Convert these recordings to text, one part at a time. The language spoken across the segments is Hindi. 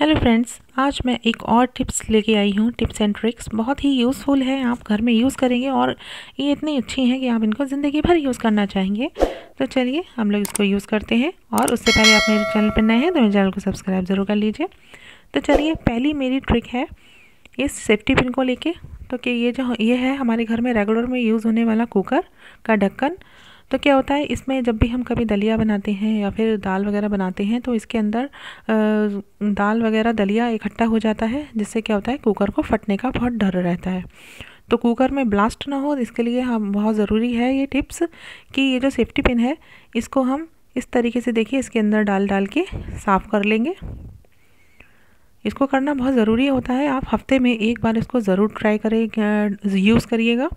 हेलो फ्रेंड्स आज मैं एक और टिप्स लेके आई हूँ टिप्स एंड ट्रिक्स बहुत ही यूज़फुल है आप घर में यूज़ करेंगे और ये इतनी अच्छी हैं कि आप इनको ज़िंदगी भर यूज़ करना चाहेंगे तो चलिए हम लोग इसको यूज़ करते हैं और उससे पहले आप मेरे चैनल पर नए हैं तो मेरे चैनल को सब्सक्राइब ज़रूर कर लीजिए तो चलिए पहली मेरी ट्रिक है इस सेफ्टी पिन को लेके तो कि ये जो ये है हमारे घर में रेगुलर में यूज़ होने वाला कुकर का ढक्कन तो क्या होता है इसमें जब भी हम कभी दलिया बनाते हैं या फिर दाल वगैरह बनाते हैं तो इसके अंदर दाल वगैरह दलिया इकट्ठा हो जाता है जिससे क्या होता है कुकर को फटने का बहुत डर रहता है तो कुकर में ब्लास्ट ना हो इसके लिए हम बहुत ज़रूरी है ये टिप्स कि ये जो सेफ्टी पिन है इसको हम इस तरीके से देखिए इसके अंदर डाल डाल के साफ़ कर लेंगे इसको करना बहुत ज़रूरी होता है आप हफ्ते में एक बार इसको ज़रूर ट्राई करें यूज़ करिएगा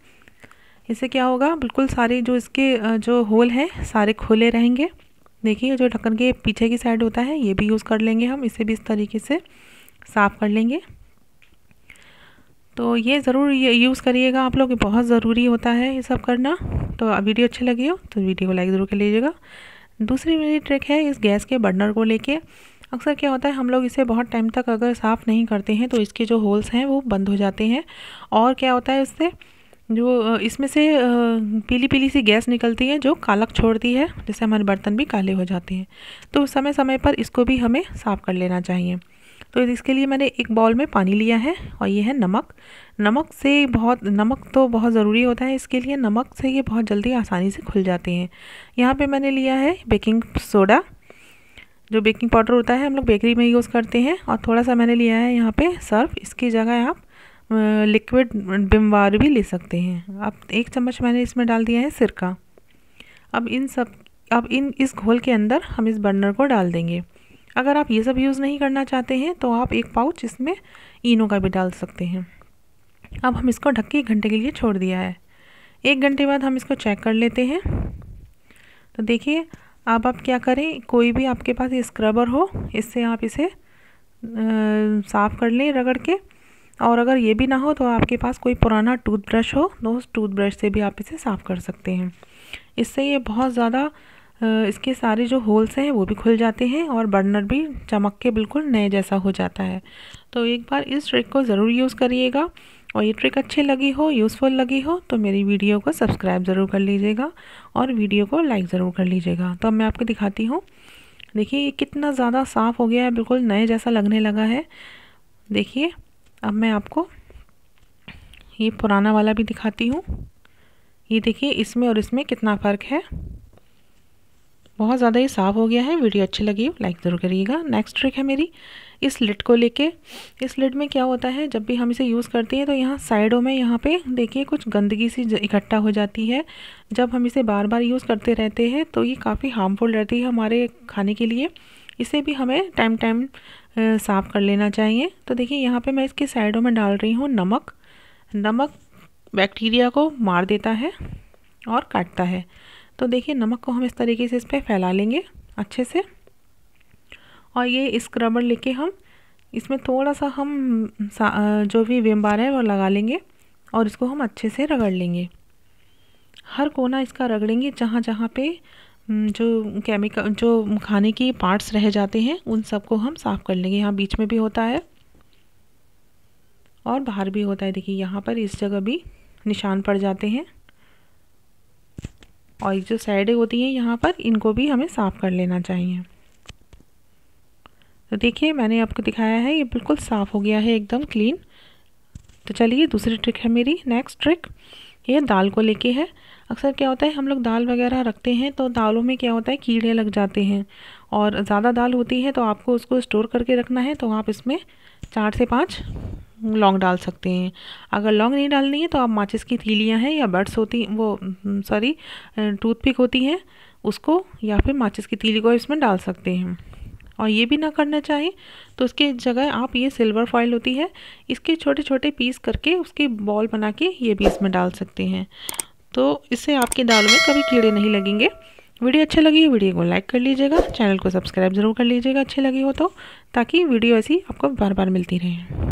इससे क्या होगा बिल्कुल सारे जो इसके जो होल हैं सारे खुले रहेंगे देखिए जो ढक्कन के पीछे की साइड होता है ये भी यूज़ कर लेंगे हम इसे भी इस तरीके से साफ़ कर लेंगे तो ये ज़रूर ये यूज़ करिएगा आप लोग बहुत ज़रूरी होता है ये सब करना तो वीडियो अच्छी लगी हो तो वीडियो को लाइक ज़रूर कर लीजिएगा दूसरी मेरी ट्रिक है इस गैस के बर्नर को लेके अक्सर क्या होता है हम लोग इसे बहुत टाइम तक अगर साफ़ नहीं करते हैं तो इसके जो होल्स हैं वो बंद हो जाते हैं और क्या होता है इससे जो इसमें से पीली पीली सी गैस निकलती है जो कालक छोड़ती है जिससे हमारे बर्तन भी काले हो जाते हैं तो समय समय पर इसको भी हमें साफ़ कर लेना चाहिए तो इसके लिए मैंने एक बॉल में पानी लिया है और ये है नमक नमक से बहुत नमक तो बहुत ज़रूरी होता है इसके लिए नमक से ये बहुत जल्दी आसानी से खुल जाते हैं यहाँ पे मैंने लिया है बेकिंग सोडा जो बेकिंग पाउडर होता है हम लोग बेकरी में यूज़ करते हैं और थोड़ा सा मैंने लिया है यहाँ पे सर्फ इसकी जगह आप लिक्विड बिमवार भी ले सकते हैं अब एक चम्मच मैंने इसमें डाल दिया है सिरका अब इन सब अब इन इस घोल के अंदर हम इस बर्नर को डाल देंगे अगर आप ये सब यूज़ नहीं करना चाहते हैं तो आप एक पाउच इसमें इनो का भी डाल सकते हैं अब हम इसको ढक के एक घंटे के लिए छोड़ दिया है एक घंटे बाद हम इसको चेक कर लेते हैं तो देखिए अब आप क्या करें कोई भी आपके पास स्क्रबर हो इससे आप इसे साफ़ कर लें रगड़ के और अगर ये भी ना हो तो आपके पास कोई पुराना टूथब्रश हो तो उस टूथब्रश से भी आप इसे साफ़ कर सकते हैं इससे ये बहुत ज़्यादा इसके सारे जो होल्स हैं वो भी खुल जाते हैं और बर्नर भी चमक के बिल्कुल नए जैसा हो जाता है तो एक बार इस ट्रिक को ज़रूर यूज़ करिएगा और ये ट्रिक अच्छी लगी हो यूज़फुल लगी हो तो मेरी वीडियो को सब्सक्राइब ज़रूर कर लीजिएगा और वीडियो को लाइक ज़रूर कर लीजिएगा तो अब मैं आपको दिखाती हूँ देखिए ये कितना ज़्यादा साफ़ हो गया है बिल्कुल नए जैसा लगने लगा है देखिए अब मैं आपको ये पुराना वाला भी दिखाती हूँ ये देखिए इसमें और इसमें कितना फ़र्क है बहुत ज़्यादा ये साफ़ हो गया है वीडियो अच्छी लगी हो लाइक ज़रूर करिएगा नेक्स्ट ट्रिक है मेरी इस लिड को लेके इस लिड में क्या होता है जब भी हम इसे यूज़ करते हैं तो यहाँ साइडों में यहाँ पे देखिए कुछ गंदगी सी इकट्ठा हो जाती है जब हम इसे बार बार यूज़ करते रहते हैं तो ये काफ़ी हार्मफुल रहती है हमारे खाने के लिए इसे भी हमें टाइम टाइम साफ़ कर लेना चाहिए तो देखिए यहाँ पे मैं इसके साइडों में डाल रही हूँ नमक नमक बैक्टीरिया को मार देता है और काटता है तो देखिए नमक को हम इस तरीके से इस पर फैला लेंगे अच्छे से और ये स्क्रबर लेके हम इसमें थोड़ा सा हम सा, जो भी विम बार है वो लगा लेंगे और इसको हम अच्छे से रगड़ लेंगे हर कोना इसका रगड़ेंगे जहाँ जहाँ पे हम्म, जो केमिकल जो खाने के पार्ट्स रह जाते हैं उन सबको हम साफ़ कर लेंगे यहाँ बीच में भी होता है और बाहर भी होता है देखिए यहाँ पर इस जगह भी निशान पड़ जाते हैं और जो साइडें होती हैं यहाँ पर इनको भी हमें साफ़ कर लेना चाहिए तो देखिए मैंने आपको दिखाया है ये बिल्कुल साफ़ हो गया है एकदम क्लीन तो चलिए दूसरी ट्रिक है मेरी नेक्स्ट ट्रिक ये दाल को लेके है अक्सर क्या होता है हम लोग दाल वगैरह रखते हैं तो दालों में क्या होता है कीड़े लग जाते हैं और ज़्यादा दाल होती है तो आपको उसको स्टोर करके रखना है तो आप इसमें चार से पाँच लौंग डाल सकते हैं अगर लौंग नहीं डालनी है तो आप माचिस की थीलियाँ हैं या बर्ड्स होती वो सॉरी टूथपिक होती हैं उसको या फिर माचिस की तीली को इसमें डाल सकते हैं और ये भी ना करना चाहिए तो उसके जगह आप ये सिल्वर फॉइल होती है इसके छोटे छोटे पीस करके उसके बॉल बना के ये भी इसमें डाल सकते हैं तो इससे आपकी दाल में कभी कीड़े नहीं लगेंगे वीडियो अच्छी लगी हो वीडियो को लाइक कर लीजिएगा चैनल को सब्सक्राइब जरूर कर लीजिएगा अच्छी लगी हो तो ताकि वीडियो ऐसी आपको बार बार मिलती रहे